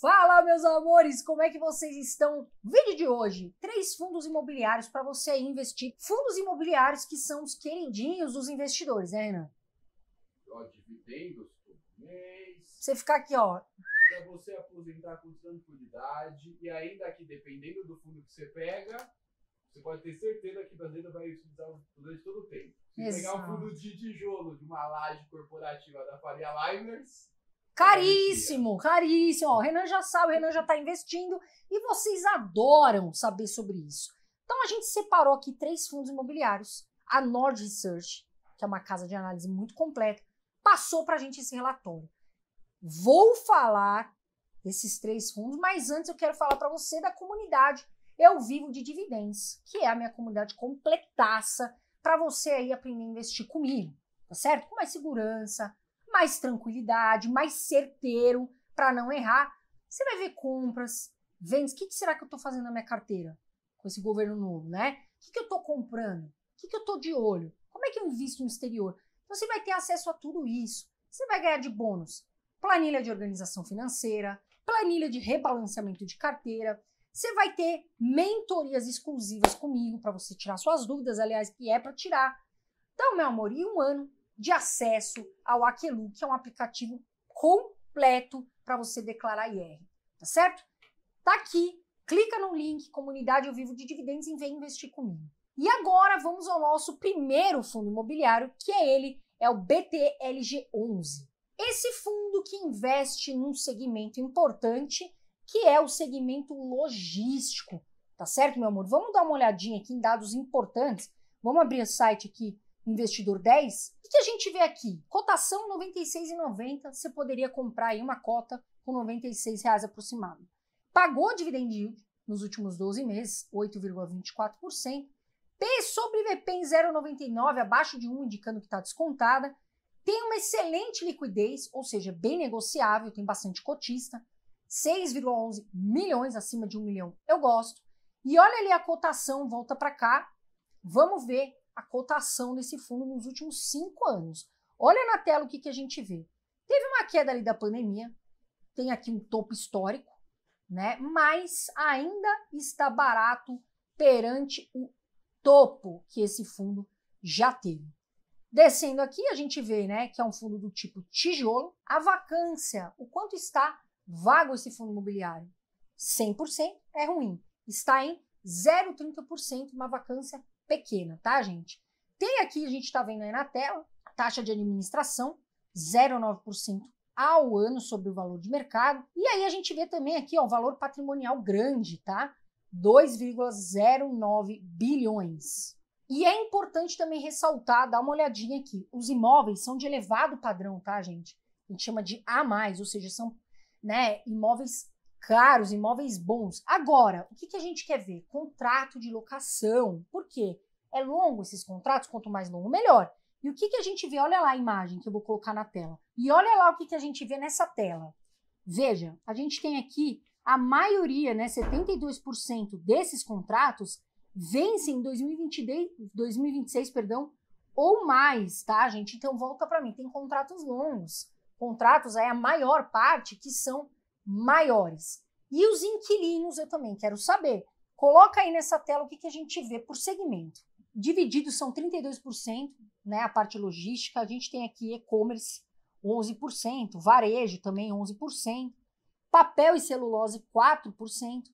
Fala, meus amores, como é que vocês estão? Vídeo de hoje: três fundos imobiliários para você investir. Fundos imobiliários que são os queridinhos dos investidores, né, Renan? Ó, dividendos por mês. Você ficar aqui, ó. Para você aposentar com tranquilidade e ainda aqui, dependendo do fundo que você pega, você pode ter certeza que Brasília vai utilizar durante todo o tempo. Se Exato. pegar um fundo de tijolo de uma laje corporativa da Faria Limers Caríssimo, caríssimo. Ó, o Renan já sabe, o Renan já está investindo e vocês adoram saber sobre isso. Então a gente separou aqui três fundos imobiliários. A Nord Research, que é uma casa de análise muito completa, passou para a gente esse relatório. Vou falar desses três fundos, mas antes eu quero falar para você da comunidade Eu Vivo de Dividendos, que é a minha comunidade completaça para você aí aprender a investir comigo, tá certo? Com mais segurança, mais tranquilidade, mais certeiro para não errar. Você vai ver compras, vendas. O que, será que eu estou fazendo na minha carteira com esse governo novo, né? O que, eu estou comprando? O que, eu estou de olho? Como é que eu invisto no exterior? Então, você vai ter acesso a tudo isso. Você vai ganhar de bônus planilha de organização financeira, planilha de rebalanceamento de carteira. Você vai ter mentorias exclusivas comigo para você tirar suas dúvidas, aliás, que é para tirar. Então, meu amor, e um ano de acesso ao Aquelu, que é um aplicativo completo para você declarar IR, tá certo? Tá aqui, clica no link Comunidade ao Vivo de Dividendos e vem investir comigo. E agora vamos ao nosso primeiro fundo imobiliário, que é ele, é o BTLG11. Esse fundo que investe num segmento importante, que é o segmento logístico, tá certo, meu amor? Vamos dar uma olhadinha aqui em dados importantes. Vamos abrir o site aqui investidor 10, o que a gente vê aqui? Cotação R$ 96,90, você poderia comprar aí uma cota com R$ 96,00 aproximado. Pagou dividend yield nos últimos 12 meses, 8,24%. P sobre VP em 0,99, abaixo de 1, indicando que está descontada. Tem uma excelente liquidez, ou seja, bem negociável, tem bastante cotista. 6,11 milhões acima de 1 milhão, eu gosto. E olha ali a cotação, volta para cá. Vamos ver a cotação desse fundo nos últimos cinco anos. Olha na tela o que, que a gente vê. Teve uma queda ali da pandemia, tem aqui um topo histórico, né? Mas ainda está barato perante o topo que esse fundo já teve. Descendo aqui, a gente vê né, que é um fundo do tipo tijolo. A vacância, o quanto está vago esse fundo imobiliário? 100% é ruim. Está em 0,30%, uma vacância pequena, tá, gente? Tem aqui, a gente está vendo aí na tela, taxa de administração, 0,9% ao ano sobre o valor de mercado. E aí a gente vê também aqui ó, o valor patrimonial grande, tá? 2,09 bilhões. E é importante também ressaltar, dar uma olhadinha aqui. Os imóveis são de elevado padrão, tá, gente? A gente chama de A, ou seja, são né, imóveis caros, imóveis bons. Agora, o que, que a gente quer ver? Contrato de locação. Por quê? É longo esses contratos, quanto mais longo, melhor. E o que, que a gente vê? Olha lá a imagem que eu vou colocar na tela. E olha lá o que, que a gente vê nessa tela. Veja, a gente tem aqui a maioria, né, 72% desses contratos vencem em 2026, perdão, ou mais, tá, gente? Então volta para mim, tem contratos longos, contratos aí a maior parte que são maiores. E os inquilinos, eu também quero saber. Coloca aí nessa tela o que, que a gente vê por segmento. Divididos são 32%, né, a parte logística. A gente tem aqui e-commerce, 11%, varejo também 11%, papel e celulose 4%.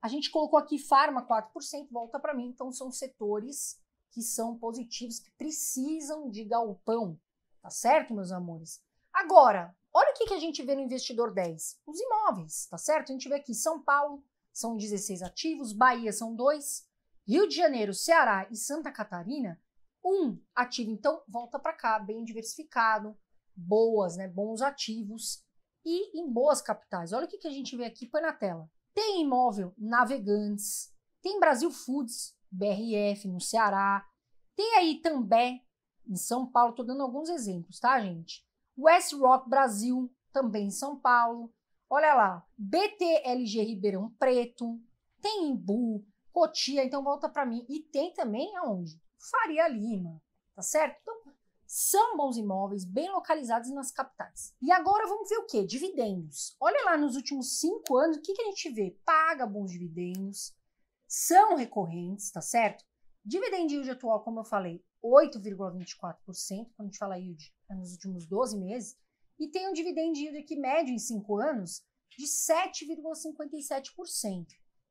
A gente colocou aqui farma 4%, volta para mim, então são setores que são positivos que precisam de galpão, tá certo, meus amores? Agora, Olha o que, que a gente vê no investidor 10, os imóveis, tá certo? A gente vê aqui São Paulo, são 16 ativos, Bahia são 2, Rio de Janeiro, Ceará e Santa Catarina, um ativo. Então, volta para cá, bem diversificado, boas, né, bons ativos e em boas capitais. Olha o que, que a gente vê aqui, põe na tela. Tem imóvel Navegantes, tem Brasil Foods, BRF no Ceará, tem aí também em São Paulo, tô dando alguns exemplos, tá, gente? West Rock Brasil, também em São Paulo. Olha lá, BTLG Ribeirão Preto, tem Imbu, Cotia, então volta para mim. E tem também aonde? Faria Lima, tá certo? Então, são bons imóveis, bem localizados nas capitais. E agora vamos ver o que? Dividendos. Olha lá, nos últimos cinco anos, o que, que a gente vê? Paga bons dividendos, são recorrentes, tá certo? Dividend yield atual, como eu falei, 8,24%, quando a gente fala yield né, nos últimos 12 meses, e tem um dividend yield aqui médio em 5 anos de 7,57%.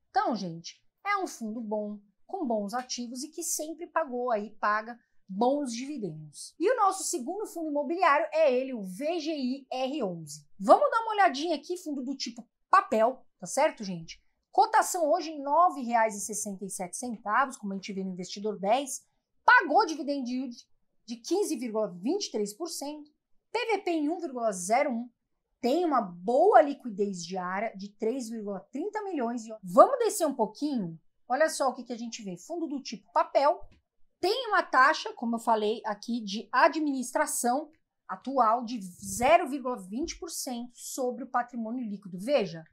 Então, gente, é um fundo bom, com bons ativos e que sempre pagou aí, paga bons dividendos. E o nosso segundo fundo imobiliário é ele, o VGI R11. Vamos dar uma olhadinha aqui, fundo do tipo papel, tá certo, gente? Cotação hoje em R$ 9,67, como a gente vê no investidor 10, pagou dividend yield de 15,23%, PVP em 1,01%, tem uma boa liquidez diária de 3,30 milhões. Vamos descer um pouquinho? Olha só o que, que a gente vê. Fundo do tipo papel tem uma taxa, como eu falei aqui, de administração atual de 0,20% sobre o patrimônio líquido. Veja,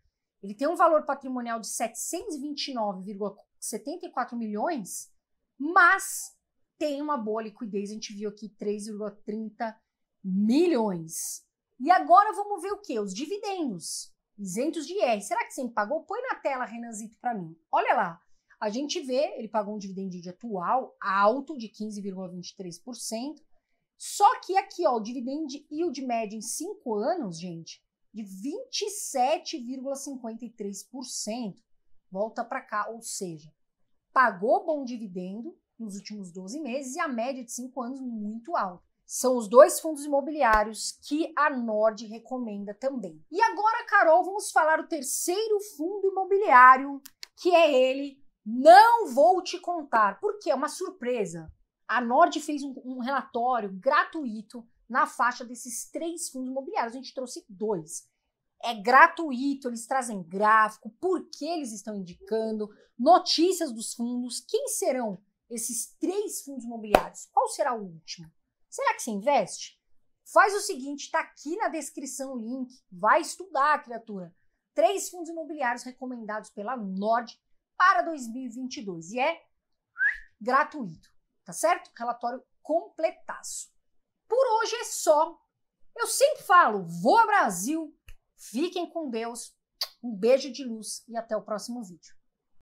ele tem um valor patrimonial de 729,74 milhões, mas tem uma boa liquidez, a gente viu aqui 3,30 milhões. E agora vamos ver o que? Os dividendos, isentos de IR. Será que sempre pagou? Põe na tela, Renanzito, para mim. Olha lá, a gente vê, ele pagou um dividendo de atual alto de 15,23%, só que aqui, ó, o dividend yield médio em 5 anos, gente, de 27,53%. Volta para cá, ou seja, pagou bom dividendo, nos últimos 12 meses e a média de 5 anos muito alta. São os dois fundos imobiliários que a Nord recomenda também. E agora, Carol, vamos falar o terceiro fundo imobiliário, que é ele. Não vou te contar, porque é uma surpresa. A Nord fez um, um relatório gratuito na faixa desses três fundos imobiliários. A gente trouxe dois. É gratuito, eles trazem gráfico, por que eles estão indicando, notícias dos fundos, quem serão esses três fundos imobiliários, qual será o último? Será que você investe? Faz o seguinte, está aqui na descrição o link, vai estudar, criatura. Três fundos imobiliários recomendados pela Nord para 2022 e é gratuito, tá certo? Relatório completaço. Por hoje é só. Eu sempre falo, vou ao Brasil, fiquem com Deus, um beijo de luz e até o próximo vídeo.